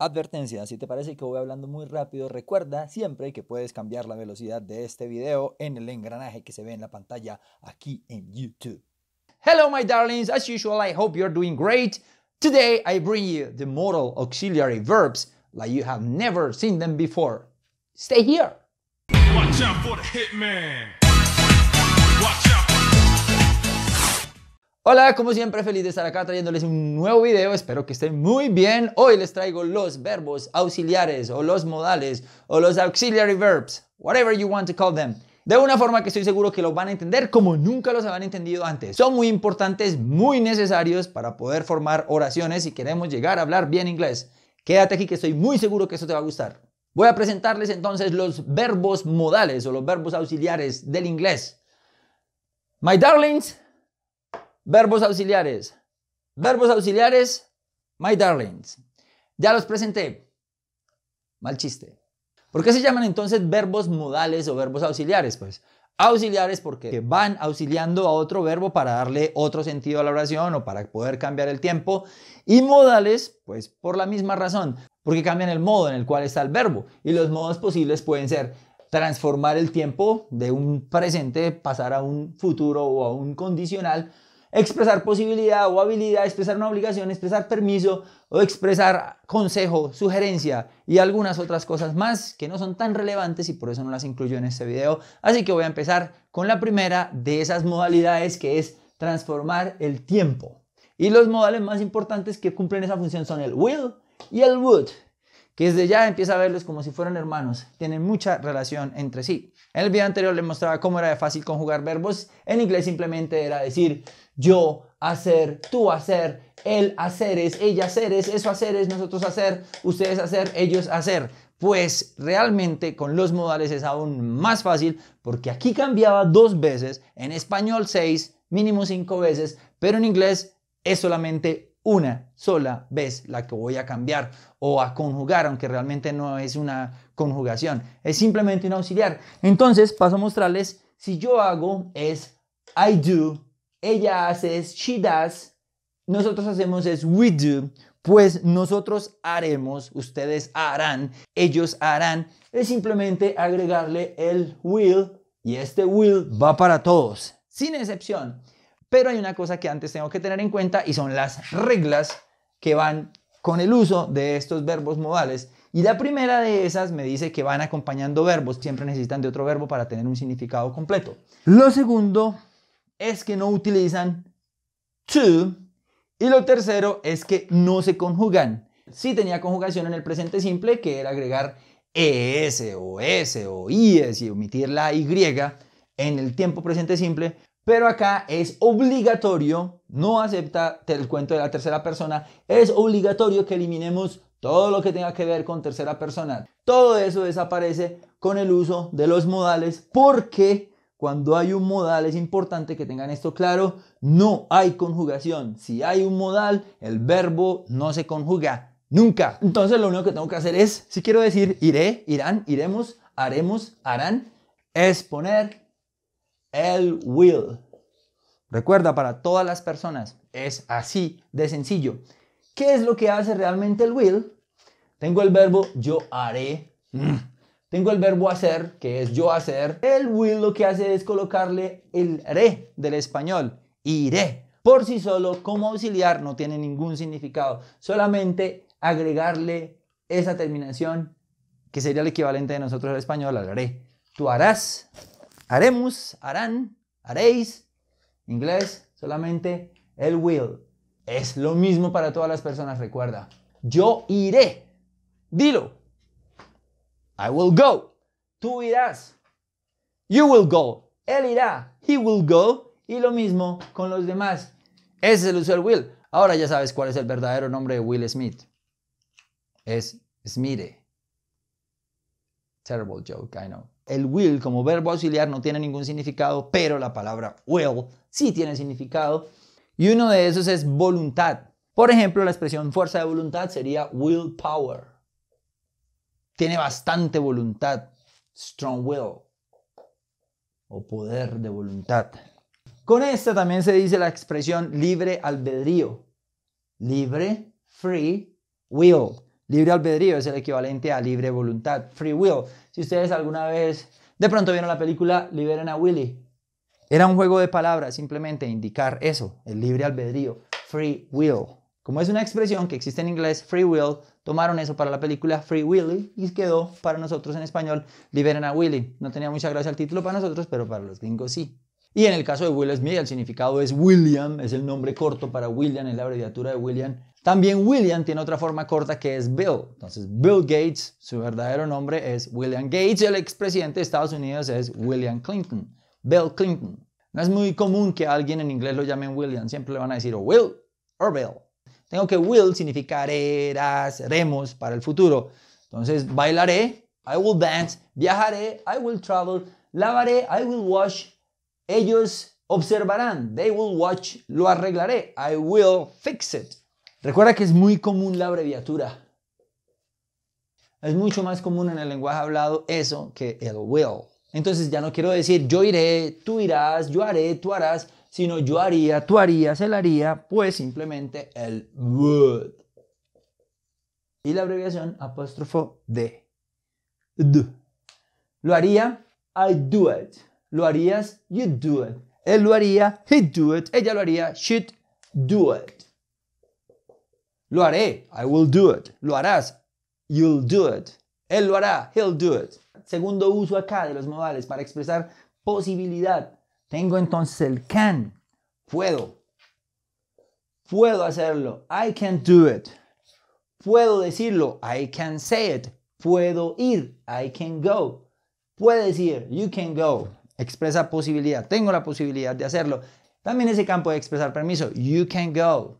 Advertencia, si te parece que voy hablando muy rápido, recuerda siempre que puedes cambiar la velocidad de este video en el engranaje que se ve en la pantalla aquí en YouTube. Hello my darlings, as usual I hope you're doing great. Today I bring you the modal auxiliary verbs like you have never seen them before. Stay here. Hola, como siempre feliz de estar acá trayéndoles un nuevo video, espero que estén muy bien. Hoy les traigo los verbos auxiliares o los modales o los auxiliary verbs, whatever you want to call them. De una forma que estoy seguro que los van a entender como nunca los habían entendido antes. Son muy importantes, muy necesarios para poder formar oraciones si queremos llegar a hablar bien inglés. Quédate aquí que estoy muy seguro que eso te va a gustar. Voy a presentarles entonces los verbos modales o los verbos auxiliares del inglés. My darlings, Verbos auxiliares. Verbos auxiliares, my darlings. Ya los presenté. Mal chiste. ¿Por qué se llaman entonces verbos modales o verbos auxiliares? Pues auxiliares porque van auxiliando a otro verbo para darle otro sentido a la oración o para poder cambiar el tiempo. Y modales, pues por la misma razón, porque cambian el modo en el cual está el verbo. Y los modos posibles pueden ser transformar el tiempo de un presente, pasar a un futuro o a un condicional expresar posibilidad o habilidad, expresar una obligación, expresar permiso o expresar consejo, sugerencia y algunas otras cosas más que no son tan relevantes y por eso no las incluyo en este video. Así que voy a empezar con la primera de esas modalidades que es transformar el tiempo. Y los modales más importantes que cumplen esa función son el will y el would que desde ya empieza a verlos como si fueran hermanos, tienen mucha relación entre sí. En el video anterior les mostraba cómo era de fácil conjugar verbos, en inglés simplemente era decir yo hacer, tú hacer, él hacer es, ella hacer es, eso hacer es, nosotros hacer, ustedes hacer, ellos hacer. Pues realmente con los modales es aún más fácil porque aquí cambiaba dos veces, en español seis, mínimo cinco veces, pero en inglés es solamente una sola vez la que voy a cambiar o a conjugar, aunque realmente no es una conjugación, es simplemente un auxiliar. Entonces, paso a mostrarles, si yo hago es I do, ella hace es she does, nosotros hacemos es we do, pues nosotros haremos, ustedes harán, ellos harán, es simplemente agregarle el will y este will va para todos, sin excepción. Pero hay una cosa que antes tengo que tener en cuenta y son las reglas que van con el uso de estos verbos modales. Y la primera de esas me dice que van acompañando verbos, siempre necesitan de otro verbo para tener un significado completo. Lo segundo es que no utilizan to y lo tercero es que no se conjugan. Si tenía conjugación en el presente simple, que era agregar es o s o es y omitir la y en el tiempo presente simple, pero acá es obligatorio, no acepta el cuento de la tercera persona, es obligatorio que eliminemos todo lo que tenga que ver con tercera persona. Todo eso desaparece con el uso de los modales porque cuando hay un modal es importante que tengan esto claro, no hay conjugación. Si hay un modal, el verbo no se conjuga nunca. Entonces lo único que tengo que hacer es, si quiero decir iré, irán, iremos, haremos, harán, es poner el will. Recuerda, para todas las personas es así de sencillo. ¿Qué es lo que hace realmente el will? Tengo el verbo yo haré. Mm. Tengo el verbo hacer, que es yo hacer. El will lo que hace es colocarle el re del español. Iré. Por sí solo, como auxiliar, no tiene ningún significado. Solamente agregarle esa terminación, que sería el equivalente de nosotros al español, al haré. Tú harás, Haremos, harán, haréis. Inglés, solamente el will. Es lo mismo para todas las personas, recuerda. Yo iré. Dilo. I will go. Tú irás. You will go. Él irá. He will go. Y lo mismo con los demás. Ese es el uso del will. Ahora ya sabes cuál es el verdadero nombre de Will Smith. Es Smith. Terrible joke, I know el will como verbo auxiliar no tiene ningún significado, pero la palabra will sí tiene significado. Y uno de esos es voluntad. Por ejemplo, la expresión fuerza de voluntad sería willpower. Tiene bastante voluntad, strong will o poder de voluntad. Con esta también se dice la expresión libre albedrío. Libre, free, will. Libre albedrío es el equivalente a libre voluntad, free will. Si ustedes alguna vez de pronto vieron la película Liberen a Willy, era un juego de palabras simplemente indicar eso, el libre albedrío, free will. Como es una expresión que existe en inglés, free will, tomaron eso para la película Free Willy y quedó para nosotros en español Liberen a Willy. No tenía mucha gracia el título para nosotros, pero para los gringos sí. Y en el caso de Will Smith, el significado es William, es el nombre corto para William, es la abreviatura de William también William tiene otra forma corta que es Bill. Entonces, Bill Gates, su verdadero nombre es William Gates. El expresidente de Estados Unidos es William Clinton. Bill Clinton. No es muy común que alguien en inglés lo llamen William. Siempre le van a decir Will o Bill. Tengo que Will significa haré, para el futuro. Entonces, bailaré, I will dance, viajaré, I will travel, lavaré, I will wash, ellos observarán, they will watch, lo arreglaré, I will fix it. Recuerda que es muy común la abreviatura. Es mucho más común en el lenguaje hablado eso que el will. Entonces ya no quiero decir yo iré, tú irás, yo haré, tú harás, sino yo haría, tú harías, él haría, pues simplemente el would. Y la abreviación apóstrofo de. Lo haría, I do it. Lo harías, you do it. Él lo haría, he do it. Ella lo haría, she'd do it. Lo haré. I will do it. Lo harás. You'll do it. Él lo hará. He'll do it. Segundo uso acá de los modales para expresar posibilidad. Tengo entonces el can. Puedo. Puedo hacerlo. I can do it. Puedo decirlo. I can say it. Puedo ir. I can go. Puedes ir. You can go. Expresa posibilidad. Tengo la posibilidad de hacerlo. También ese campo de expresar permiso. You can go.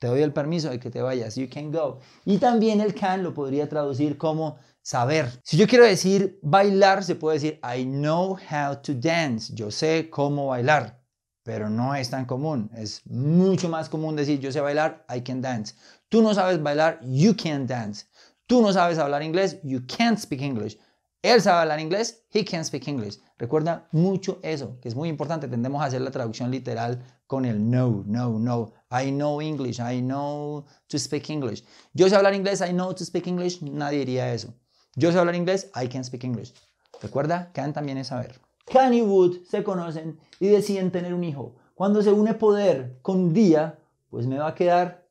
Te doy el permiso de que te vayas. You can go. Y también el can lo podría traducir como saber. Si yo quiero decir bailar, se puede decir I know how to dance. Yo sé cómo bailar. Pero no es tan común. Es mucho más común decir yo sé bailar, I can dance. Tú no sabes bailar, you can dance. Tú no sabes hablar inglés, you can't speak English. Él sabe hablar inglés, he can speak English. Recuerda mucho eso, que es muy importante. Tendemos a hacer la traducción literal con el no, no, no. I know English, I know to speak English. Yo sé hablar inglés, I know to speak English. Nadie diría eso. Yo sé hablar inglés, I can speak English. Recuerda, can también es saber. Can y would se conocen y deciden tener un hijo. Cuando se une poder con día, pues me va a quedar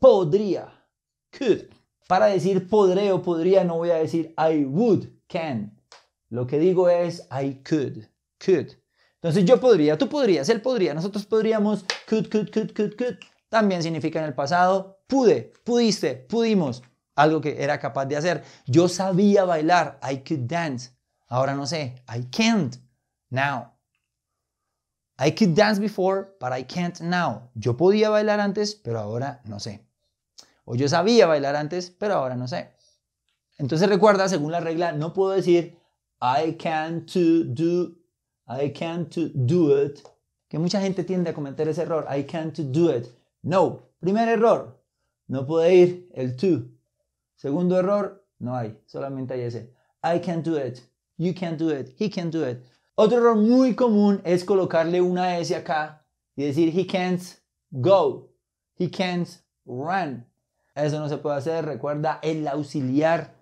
podría. Could. Para decir podré o podría no voy a decir I would can. Lo que digo es I could, could. Entonces yo podría, tú podrías, él podría, nosotros podríamos, could, could, could, could, could. También significa en el pasado, pude, pudiste, pudimos. Algo que era capaz de hacer. Yo sabía bailar, I could dance. Ahora no sé, I can't now. I could dance before, but I can't now. Yo podía bailar antes, pero ahora no sé. O yo sabía bailar antes, pero ahora no sé. Entonces recuerda, según la regla, no puedo decir I can't to do, I can to do it, que mucha gente tiende a cometer ese error, I can't to do it. No, primer error, no puede ir el to. Segundo error, no hay, solamente hay ese. I can't do it, you can do it, he can do it. Otro error muy común es colocarle una S acá y decir he can't go, he can't run. Eso no se puede hacer, recuerda el auxiliar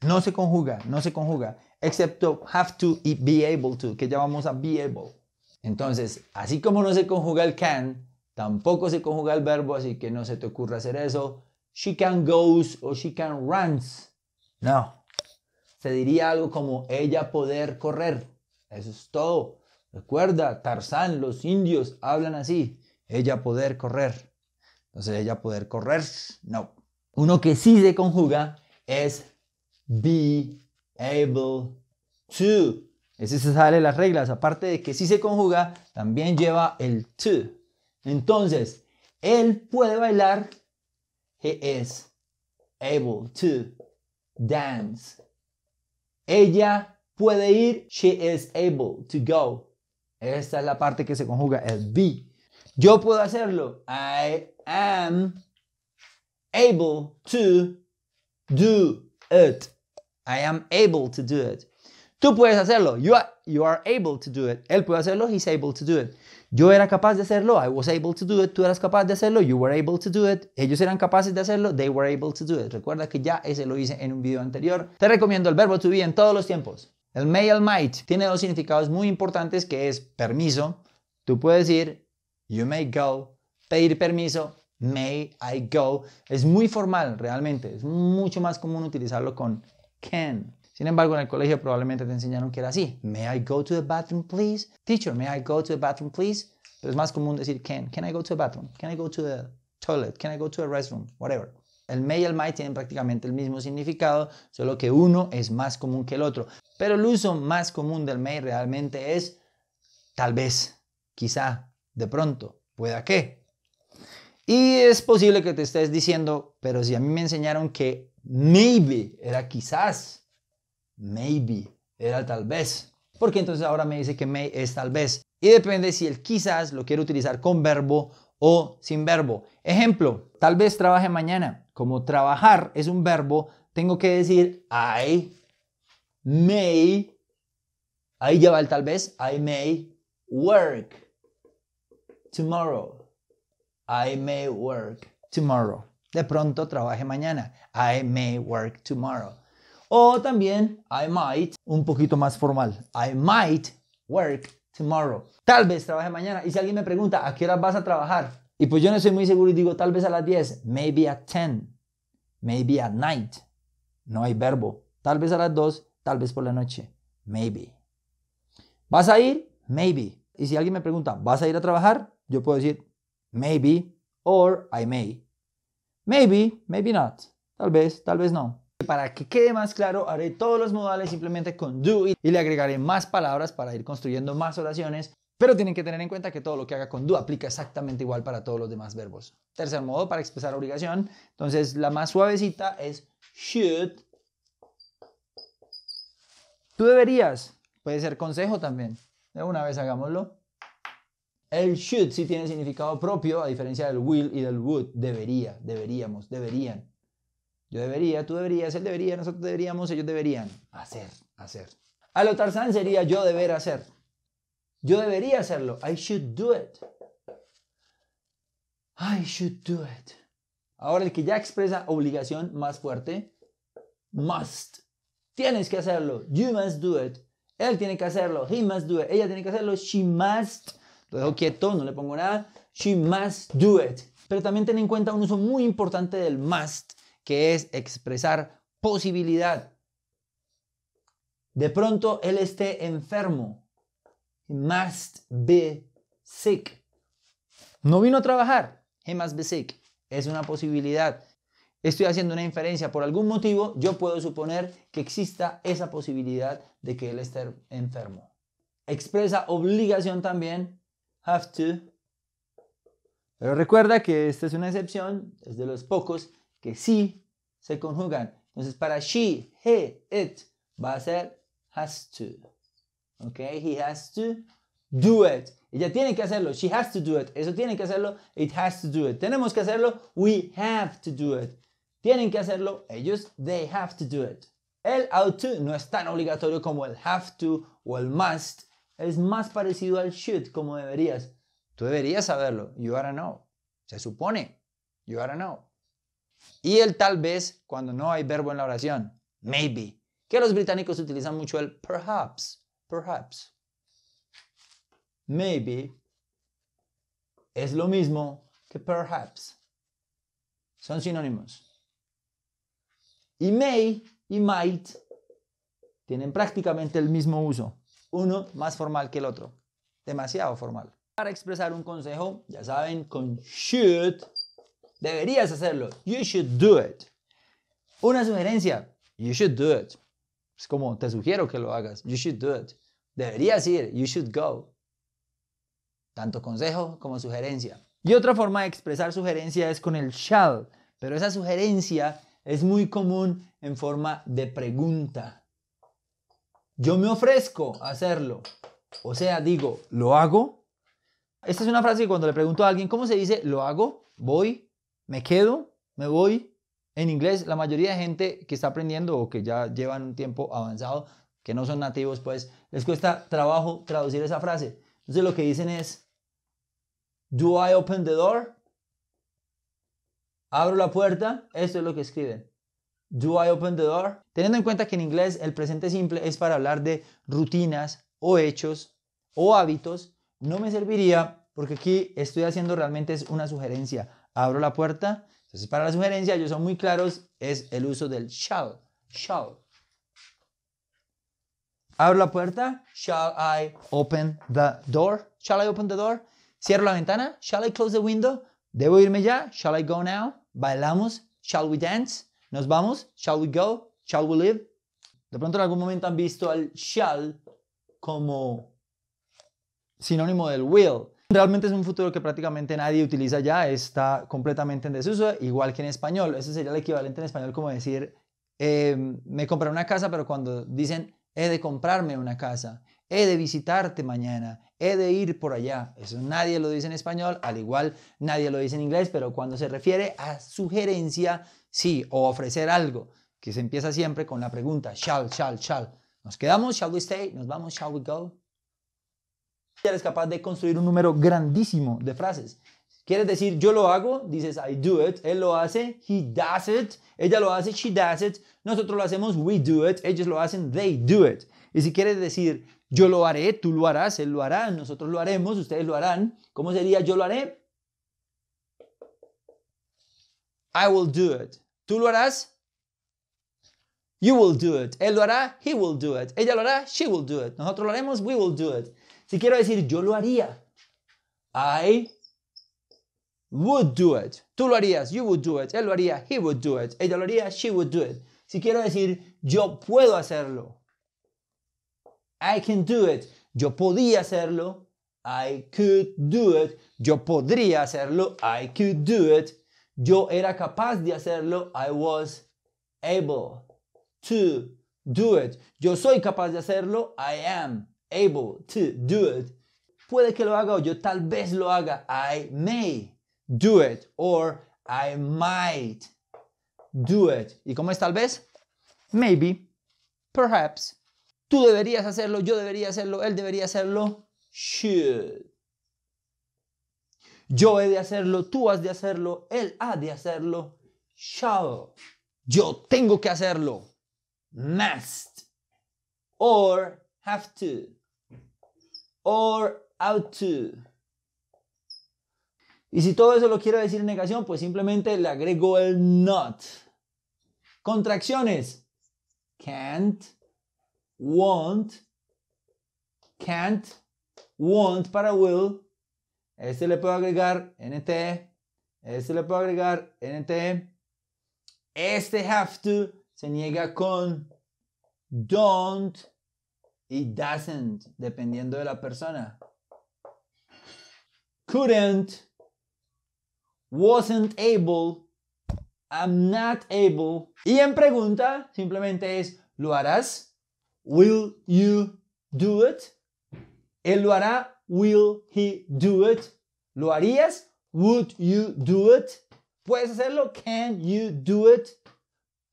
no se conjuga, no se conjuga, excepto have to y be able to, que llamamos a be able. Entonces, así como no se conjuga el can, tampoco se conjuga el verbo, así que no se te ocurra hacer eso. She can goes o she can runs. No. Se diría algo como ella poder correr. Eso es todo. Recuerda, Tarzán, los indios hablan así. Ella poder correr. Entonces, ella poder correr, no. Uno que sí se conjuga es be able to. Ese se sale las reglas. Aparte de que si se conjuga, también lleva el to. Entonces, él puede bailar. He is able to dance. Ella puede ir. She is able to go. Esta es la parte que se conjuga, el be. Yo puedo hacerlo. I am able to do it. I am able to do it. Tú puedes hacerlo. You are, able to do it. Él puede hacerlo. He's able to do it. Yo era capaz de hacerlo. I was able to do it. Tú eras capaz de hacerlo. You were able to do it. Ellos eran capaces de hacerlo. They were able to do it. Recuerda que ya ese lo hice en un video anterior. Te recomiendo el verbo to be en todos los tiempos. El may, el might tiene dos significados muy importantes que es permiso. Tú puedes ir. You may go. Pedir permiso. May I go. Es muy formal realmente. Es mucho más común utilizarlo con can. Sin embargo, en el colegio probablemente te enseñaron que era así. May I go to the bathroom, please? Teacher, may I go to the bathroom, please? Pero es más común decir can. Can I go to the bathroom? Can I go to the toilet? Can I go to the restroom? Whatever. El may y el might tienen prácticamente el mismo significado, solo que uno es más común que el otro. Pero el uso más común del may realmente es tal vez, quizá, de pronto, pueda que. Y es posible que te estés diciendo, pero si a mí me enseñaron que Maybe era quizás. Maybe era tal vez. Porque entonces ahora me dice que may es tal vez. Y depende si el quizás lo quiero utilizar con verbo o sin verbo. Ejemplo, tal vez trabaje mañana. Como trabajar es un verbo, tengo que decir I may. Ahí lleva el tal vez. I may work tomorrow. I may work tomorrow. De pronto trabaje mañana. I may work tomorrow. O también I might, un poquito más formal. I might work tomorrow. Tal vez trabaje mañana. Y si alguien me pregunta, ¿a qué hora vas a trabajar? Y pues yo no estoy muy seguro y digo tal vez a las 10, maybe at 10, maybe at night. No hay verbo. Tal vez a las 2, tal vez por la noche. Maybe. ¿Vas a ir? Maybe. Y si alguien me pregunta, ¿vas a ir a trabajar? Yo puedo decir maybe or I may. Maybe, maybe not. Tal vez, tal vez no. Para que quede más claro, haré todos los modales simplemente con do y le agregaré más palabras para ir construyendo más oraciones, pero tienen que tener en cuenta que todo lo que haga con do aplica exactamente igual para todos los demás verbos. Tercer modo para expresar obligación, entonces la más suavecita es should. Tú deberías, puede ser consejo también. De una vez hagámoslo. El should sí tiene significado propio, a diferencia del will y del would. Debería, deberíamos, deberían. Yo debería, tú deberías, él debería, nosotros deberíamos, ellos deberían. Hacer, hacer. A lo Tarzán sería yo deber hacer. Yo debería hacerlo. I should do it. I should do it. Ahora el que ya expresa obligación más fuerte, must. Tienes que hacerlo. You must do it. Él tiene que hacerlo. He must do it. Ella tiene que hacerlo. She must lo dejo quieto, no le pongo nada. She must do it. Pero también ten en cuenta un uso muy importante del must, que es expresar posibilidad. De pronto él esté enfermo. He must be sick. No vino a trabajar. He must be sick. Es una posibilidad. Estoy haciendo una inferencia. Por algún motivo, yo puedo suponer que exista esa posibilidad de que él esté enfermo. Expresa obligación también have to. Pero recuerda que esta es una excepción, es de los pocos que sí se conjugan. Entonces para she, he, it va a ser has to. ¿Ok? He has to do it. Ella tiene que hacerlo. She has to do it. Eso tiene que hacerlo. It has to do it. Tenemos que hacerlo. We have to do it. Tienen que hacerlo. Ellos, they have to do it. El ought to no es tan obligatorio como el have to o el must es más parecido al should como deberías. Tú deberías saberlo. You to know. Se supone. You to know. Y el tal vez cuando no hay verbo en la oración. Maybe. Que los británicos utilizan mucho el perhaps. Perhaps. Maybe es lo mismo que perhaps. Son sinónimos. Y may y might tienen prácticamente el mismo uso uno más formal que el otro. Demasiado formal. Para expresar un consejo, ya saben, con should, deberías hacerlo. You should do it. Una sugerencia, you should do it. Es como, te sugiero que lo hagas. You should do it. Deberías ir. You should go. Tanto consejo como sugerencia. Y otra forma de expresar sugerencia es con el shall, pero esa sugerencia es muy común en forma de pregunta yo me ofrezco a hacerlo. O sea, digo, lo hago. Esta es una frase que cuando le pregunto a alguien, ¿cómo se dice lo hago? Voy, me quedo, me voy. En inglés, la mayoría de gente que está aprendiendo o que ya llevan un tiempo avanzado, que no son nativos, pues les cuesta trabajo traducir esa frase. Entonces lo que dicen es, ¿do I open the door? Abro la puerta, esto es lo que escriben. Do I open the door? Teniendo en cuenta que en inglés el presente simple es para hablar de rutinas o hechos o hábitos, no me serviría porque aquí estoy haciendo realmente es una sugerencia. Abro la puerta. Entonces para la sugerencia, ellos son muy claros, es el uso del shall. Shall. Abro la puerta. Shall I open the door? Shall I open the door? Cierro la ventana. Shall I close the window? Debo irme ya. Shall I go now? Bailamos. Shall we dance? ¿Nos vamos? ¿Shall we go? ¿Shall we live? De pronto en algún momento han visto al shall como sinónimo del will. Realmente es un futuro que prácticamente nadie utiliza ya, está completamente en desuso, igual que en español. Ese sería el equivalente en español como decir, em, me compré una casa, pero cuando dicen, he de comprarme una casa, he de visitarte mañana, he de ir por allá. Eso nadie lo dice en español, al igual nadie lo dice en inglés, pero cuando se refiere a sugerencia sí, o ofrecer algo, que se empieza siempre con la pregunta, shall, shall, shall. Nos quedamos, shall we stay, nos vamos, shall we go. Ya eres capaz de construir un número grandísimo de frases. Quieres decir yo lo hago, dices I do it, él lo hace, he does it, ella lo hace, she does it, nosotros lo hacemos, we do it, ellos lo hacen, they do it. Y si quieres decir yo lo haré, tú lo harás, él lo hará, nosotros lo haremos, ustedes lo harán, ¿cómo sería yo lo haré? I will do it. ¿Tú lo harás? You will do it. Él lo hará, he will do it. Ella lo hará, she will do it. Nosotros lo haremos, we will do it. Si quiero decir yo lo haría, I would do it. Tú lo harías, you would do it. Él lo haría, he would do it. Ella lo haría, she would do it. Si quiero decir yo puedo hacerlo, I can do it. Yo podía hacerlo, I could do it. Yo podría hacerlo, I could do it. Yo era capaz de hacerlo. I was able to do it. Yo soy capaz de hacerlo. I am able to do it. Puede que lo haga o yo tal vez lo haga. I may do it or I might do it. ¿Y cómo es tal vez? Maybe, perhaps. Tú deberías hacerlo, yo debería hacerlo, él debería hacerlo. Should. Yo he de hacerlo, tú has de hacerlo, él ha de hacerlo. Shall. Yo tengo que hacerlo. Must. Or have to. Or out to. Y si todo eso lo quiero decir en negación, pues simplemente le agrego el not. Contracciones. Can't, won't, can't, won't para will, este le puedo agregar NT. Este le puedo agregar NT. E. Este have to se niega con don't y doesn't, dependiendo de la persona. Couldn't, wasn't able, I'm not able. Y en pregunta simplemente es, ¿lo harás? Will you do it? Él lo hará Will he do it? ¿Lo harías? Would you do it? ¿Puedes hacerlo? Can you do it?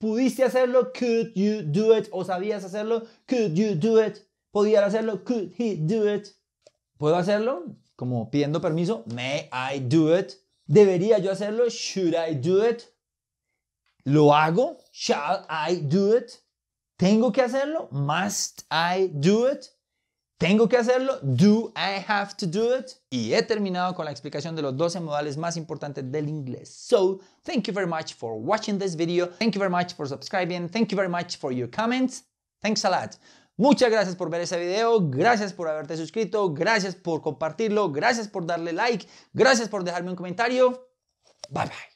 ¿Pudiste hacerlo? Could you do it? ¿O sabías hacerlo? Could you do it? ¿Podías hacerlo? Could he do it? ¿Puedo hacerlo? Como pidiendo permiso. May I do it? ¿Debería yo hacerlo? Should I do it? ¿Lo hago? Shall I do it? ¿Tengo que hacerlo? Must I do it? ¿Tengo que hacerlo? ¿Do I have to do it? Y he terminado con la explicación de los 12 modales más importantes del inglés. So, thank you very much for watching this video. Thank you very much for subscribing. Thank you very much for your comments. Thanks a lot. Muchas gracias por ver este video, gracias por haberte suscrito, gracias por compartirlo, gracias por darle like, gracias por dejarme un comentario. Bye bye.